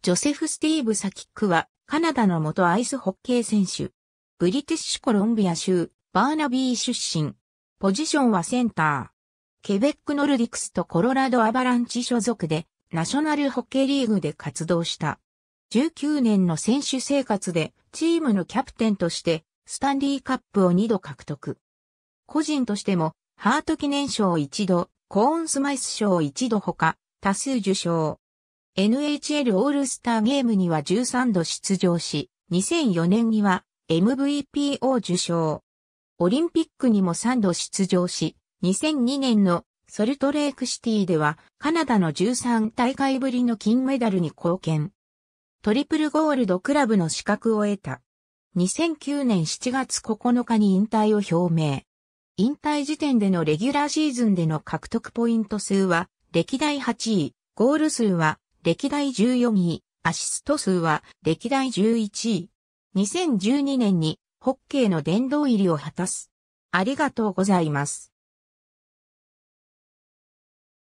ジョセフ・スティーブ・サキックは、カナダの元アイスホッケー選手。ブリティッシュコロンビア州、バーナビー出身。ポジションはセンター。ケベック・ノルディクスとコロラド・アバランチ所属で、ナショナルホッケーリーグで活動した。19年の選手生活で、チームのキャプテンとして、スタンリーカップを2度獲得。個人としても、ハート記念賞1度、コーンスマイス賞1度ほか、多数受賞。NHL オールスターゲームには13度出場し、2004年には MVP を受賞。オリンピックにも3度出場し、2002年のソルトレークシティではカナダの13大会ぶりの金メダルに貢献。トリプルゴールドクラブの資格を得た。2009年7月9日に引退を表明。引退時点でのレギュラーシーズンでの獲得ポイント数は歴代8位、ゴール数は歴代14位、アシスト数は歴代11位。2012年にホッケーの殿堂入りを果たす。ありがとうございます。